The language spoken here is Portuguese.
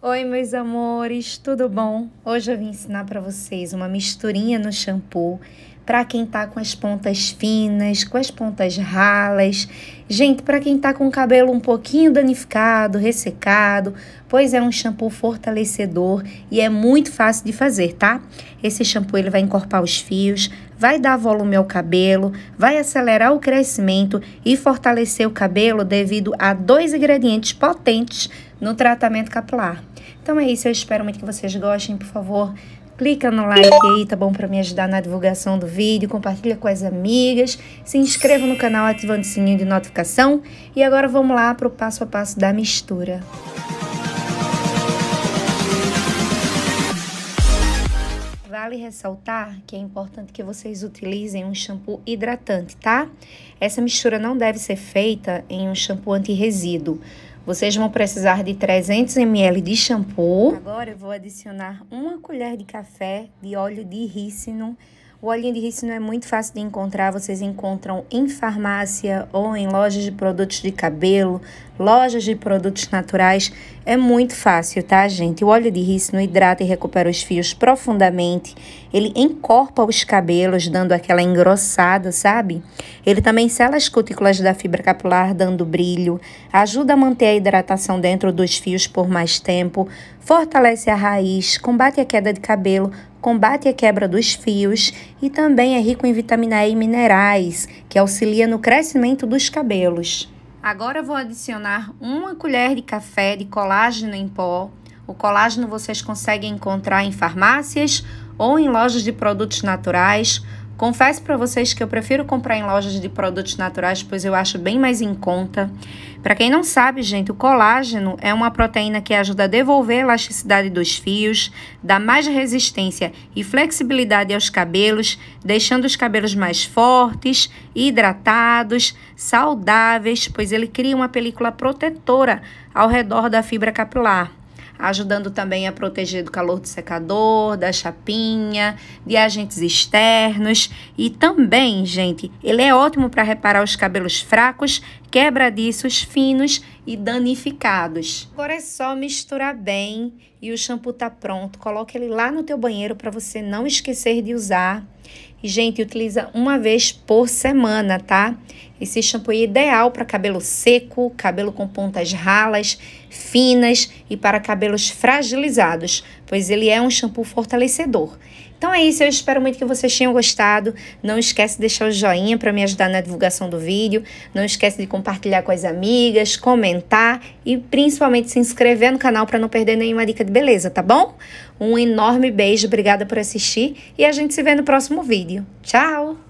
Oi, meus amores, tudo bom? Hoje eu vim ensinar para vocês uma misturinha no shampoo para quem tá com as pontas finas, com as pontas ralas. Gente, para quem tá com o cabelo um pouquinho danificado, ressecado, pois é um shampoo fortalecedor e é muito fácil de fazer, tá? Esse shampoo ele vai encorpar os fios, vai dar volume ao cabelo, vai acelerar o crescimento e fortalecer o cabelo devido a dois ingredientes potentes no tratamento capilar. Então é isso, eu espero muito que vocês gostem, por favor. Clica no like aí, tá bom? Pra me ajudar na divulgação do vídeo, compartilha com as amigas, se inscreva no canal ativando o sininho de notificação. E agora vamos lá pro passo a passo da mistura. vale ressaltar que é importante que vocês utilizem um shampoo hidratante, tá? Essa mistura não deve ser feita em um shampoo anti-resíduo. Vocês vão precisar de 300 ml de shampoo. Agora eu vou adicionar uma colher de café de óleo de rícino o olhinho de rícino é muito fácil de encontrar, vocês encontram em farmácia ou em lojas de produtos de cabelo, lojas de produtos naturais. É muito fácil, tá, gente? O óleo de rícino hidrata e recupera os fios profundamente. Ele encorpa os cabelos, dando aquela engrossada, sabe? Ele também sela as cutículas da fibra capilar, dando brilho. Ajuda a manter a hidratação dentro dos fios por mais tempo. Fortalece a raiz, combate a queda de cabelo, combate a quebra dos fios e também é rico em vitamina E e minerais, que auxilia no crescimento dos cabelos. Agora vou adicionar uma colher de café de colágeno em pó. O colágeno vocês conseguem encontrar em farmácias ou em lojas de produtos naturais Confesso para vocês que eu prefiro comprar em lojas de produtos naturais, pois eu acho bem mais em conta. Para quem não sabe, gente, o colágeno é uma proteína que ajuda a devolver a elasticidade dos fios, dá mais resistência e flexibilidade aos cabelos, deixando os cabelos mais fortes, hidratados, saudáveis, pois ele cria uma película protetora ao redor da fibra capilar ajudando também a proteger do calor do secador, da chapinha, de agentes externos. E também, gente, ele é ótimo para reparar os cabelos fracos quebradiços finos e danificados. Agora é só misturar bem e o shampoo tá pronto. Coloque ele lá no teu banheiro para você não esquecer de usar. E gente, utiliza uma vez por semana, tá? Esse shampoo é ideal para cabelo seco, cabelo com pontas ralas, finas e para cabelos fragilizados, pois ele é um shampoo fortalecedor então é isso, eu espero muito que vocês tenham gostado. Não esquece de deixar o joinha para me ajudar na divulgação do vídeo. Não esquece de compartilhar com as amigas, comentar e principalmente se inscrever no canal para não perder nenhuma dica de beleza, tá bom? Um enorme beijo, obrigada por assistir e a gente se vê no próximo vídeo. Tchau!